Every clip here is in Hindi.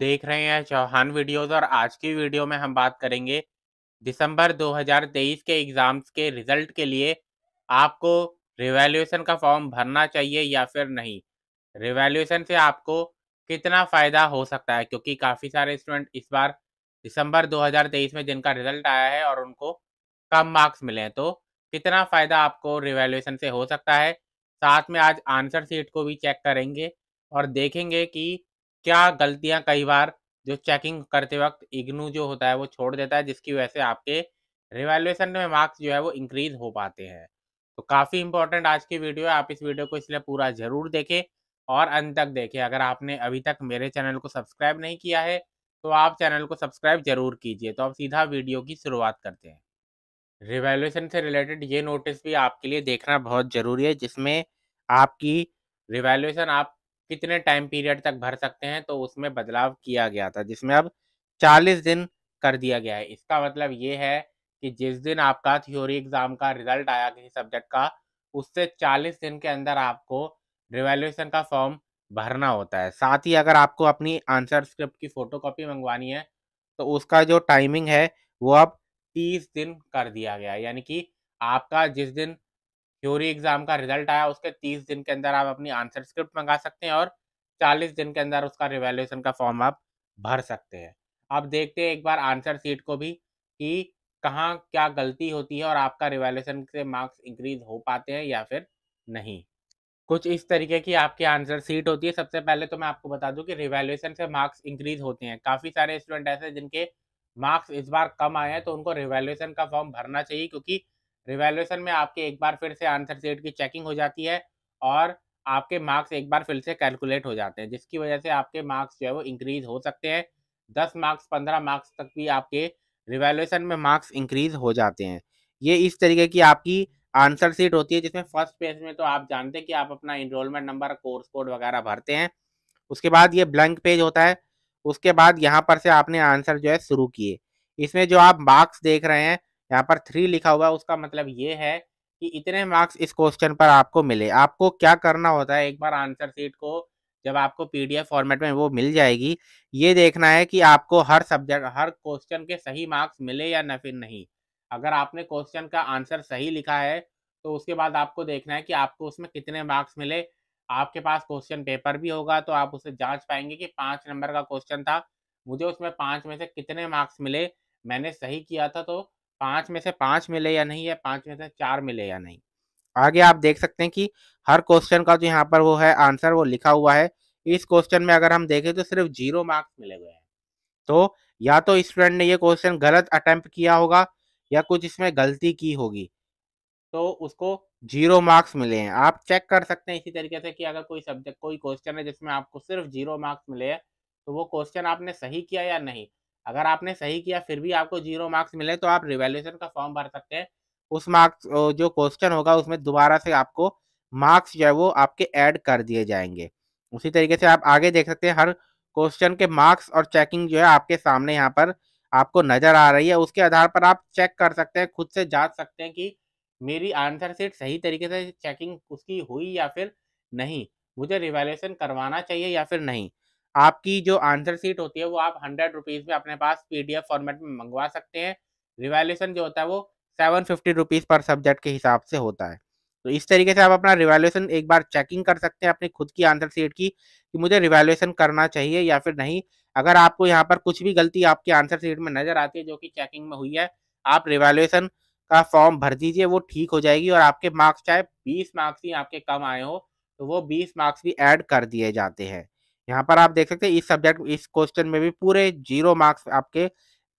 देख रहे हैं चौहान वीडियोस और आज की वीडियो में हम बात करेंगे दिसंबर 2023 के एग्ज़ाम्स के रिज़ल्ट के लिए आपको रिवेल्यूशन का फॉर्म भरना चाहिए या फिर नहीं रिवेल्यूशन से आपको कितना फ़ायदा हो सकता है क्योंकि काफ़ी सारे स्टूडेंट इस बार दिसंबर 2023 में जिनका रिज़ल्ट आया है और उनको कम मार्क्स मिले हैं तो कितना फ़ायदा आपको रिवेल्यूशन से हो सकता है साथ में आज आंसर सीट को भी चेक करेंगे और देखेंगे कि क्या गलतियां कई बार जो चेकिंग करते वक्त इग्नू जो होता है वो छोड़ देता है जिसकी वजह से आपके रिवेल्युएसन में मार्क्स जो है वो इंक्रीज हो पाते हैं तो काफ़ी इंपॉर्टेंट आज की वीडियो है आप इस वीडियो को इसलिए पूरा ज़रूर देखें और अंत तक देखें अगर आपने अभी तक मेरे चैनल को सब्सक्राइब नहीं किया है तो आप चैनल को सब्सक्राइब ज़रूर कीजिए तो आप सीधा वीडियो की शुरुआत करते हैं रिवेल्युएसन से रिलेटेड ये नोटिस भी आपके लिए देखना बहुत ज़रूरी है जिसमें आपकी रिवेल्युएसन आप कितने टाइम पीरियड तक भर सकते हैं तो उसमें बदलाव किया गया था जिसमें अब चालीस दिन कर दिया गया है इसका मतलब ये है कि जिस दिन आपका थ्योरी एग्जाम का रिजल्ट आया किसी सब्जेक्ट का उससे चालीस दिन के अंदर आपको रिवेल्यूशन का फॉर्म भरना होता है साथ ही अगर आपको अपनी आंसर स्क्रिप्ट की फोटोकॉपी मंगवानी है तो उसका जो टाइमिंग है वो अब तीस दिन कर दिया गया यानी कि आपका जिस दिन थ्योरी एग्जाम का रिजल्ट आया उसके तीस दिन के अंदर आप अपनी आंसर स्क्रिप्ट मंगा सकते हैं और चालीस दिन के अंदर उसका रिवेल्यूशन का फॉर्म आप भर सकते हैं आप देखते हैं एक बार आंसर सीट को भी कि कहाँ क्या गलती होती है और आपका रिवेल्यूशन से मार्क्स इंक्रीज हो पाते हैं या फिर नहीं कुछ इस तरीके की आपकी आंसर सीट होती है सबसे पहले तो मैं आपको बता दूं कि रिवेल्यूशन से मार्क्स इंक्रीज होते हैं काफ़ी सारे स्टूडेंट ऐसे जिनके मार्क्स इस बार कम आए हैं तो उनको रिवेल्यूशन का फॉर्म भरना चाहिए क्योंकि रिवेल्युएसन में आपके एक बार फिर से आंसर सेट की चेकिंग हो जाती है और आपके मार्क्स एक बार फिर से कैलकुलेट हो जाते हैं जिसकी वजह से आपके मार्क्स जो है वो इंक्रीज हो सकते हैं दस मार्क्स पंद्रह मार्क्स तक भी आपके रिवेल्युएसन में मार्क्स इंक्रीज हो जाते हैं ये इस तरीके की आपकी आंसर सीट होती है जिसमें फर्स्ट पेज में तो आप जानते हैं कि आप अपना इनरोलमेंट नंबर कोर्स कोड वगैरह भरते हैं उसके बाद ये ब्लैंक पेज होता है उसके बाद यहाँ पर से आपने आंसर जो है शुरू किए इसमें जो आप मार्क्स देख रहे हैं यहाँ पर थ्री लिखा हुआ है उसका मतलब ये है कि इतने मार्क्स इस क्वेश्चन पर आपको मिले आपको क्या करना होता है एक बार आंसर सीट को जब आपको पीडीएफ फॉर्मेट में वो मिल जाएगी ये देखना है कि आपको हर सब्जेक्ट हर क्वेश्चन के सही मार्क्स मिले या न फिर नहीं अगर आपने क्वेश्चन का आंसर सही लिखा है तो उसके बाद आपको देखना है कि आपको उसमें कितने मार्क्स मिले आपके पास क्वेश्चन पेपर भी होगा तो आप उसे जांच पाएंगे कि पाँच नंबर का क्वेश्चन था मुझे उसमें पाँच में से कितने मार्क्स मिले मैंने सही किया था तो पांच में से पांच मिले या नहीं या पांच में से चार मिले या नहीं आगे आप देख सकते हैं कि हर क्वेश्चन का जो यहाँ पर वो है आंसर वो लिखा हुआ है इस क्वेश्चन में अगर हम देखें तो सिर्फ जीरो मार्क्स मिले हुए हैं तो या तो स्टूडेंट ने ये क्वेश्चन गलत अटेम्प्ट किया होगा या कुछ इसमें गलती की होगी तो उसको जीरो मार्क्स मिले हैं आप चेक कर सकते हैं इसी तरीके से कि अगर कोई सब्जेक्ट कोई क्वेश्चन है जिसमें आपको सिर्फ जीरो मार्क्स मिले हैं तो वो क्वेश्चन आपने सही किया या नहीं अगर आपने सही किया फिर भी आपको जीरो मार्क्स मिले तो आप रिवेल्यूशन का फॉर्म भर सकते हैं उस मार्क्स जो क्वेश्चन होगा उसमें दोबारा से आपको मार्क्स जो है वो आपके ऐड कर दिए जाएंगे उसी तरीके से आप आगे देख सकते हैं हर क्वेश्चन के मार्क्स और चेकिंग जो है आपके सामने यहाँ पर आपको नज़र आ रही है उसके आधार पर आप चेक कर सकते हैं खुद से जांच सकते हैं कि मेरी आंसर सीट सही तरीके से चेकिंग उसकी हुई या फिर नहीं मुझे रिवेल्यूशन करवाना चाहिए या फिर नहीं आपकी जो आंसर सीट होती है वो आप हंड्रेड रुपीज़ में अपने पास पीडीएफ फॉर्मेट में मंगवा सकते हैं रिवेल्यूशन जो होता है वो सेवन फिफ्टी रुपीज़ पर सब्जेक्ट के हिसाब से होता है तो इस तरीके से आप अपना रिवेल्यूशन एक बार चेकिंग कर सकते हैं अपनी खुद की आंसर सीट की कि मुझे रिवेल्यूशन करना चाहिए या फिर नहीं अगर आपको यहाँ पर कुछ भी गलती आपकी आंसर सीट में नज़र आती है जो कि चेकिंग में हुई है आप रिवेल्यूशन का फॉर्म भर दीजिए वो ठीक हो जाएगी और आपके मार्क्स चाहे बीस मार्क्स ही आपके कम आए हो तो वो बीस मार्क्स भी ऐड कर दिए जाते हैं यहाँ पर आप देख सकते हैं इस सब्जेक्ट इस क्वेश्चन में भी पूरे जीरो मार्क्स आपके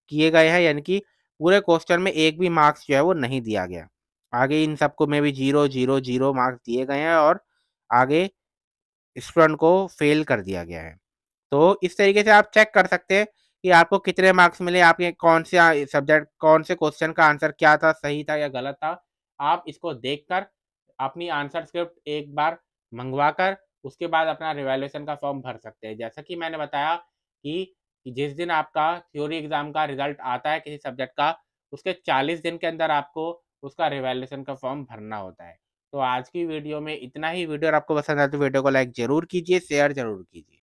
किए गए हैं यानी कि पूरे क्वेश्चन में एक भी मार्क्स जो है वो नहीं दिया गया आगे इन सबको में भी जीरो जीरो जीरो मार्क्स दिए गए हैं और आगे स्टूडेंट को फेल कर दिया गया है तो इस तरीके से आप चेक कर सकते हैं कि आपको कितने मार्क्स मिले आपके कौन से सब्जेक्ट कौन से क्वेश्चन का आंसर क्या था सही था या गलत था आप इसको देखकर अपनी आंसर स्क्रिप्ट एक बार मंगवा कर उसके बाद अपना रिवेल्यूशन का फॉर्म भर सकते हैं जैसा कि मैंने बताया कि जिस दिन आपका थ्योरी एग्जाम का रिजल्ट आता है किसी सब्जेक्ट का उसके चालीस दिन के अंदर आपको उसका रिवेल्यूशन का फॉर्म भरना होता है तो आज की वीडियो में इतना ही वीडियो आपको पसंद आए तो वीडियो को लाइक जरूर कीजिए शेयर जरूर कीजिए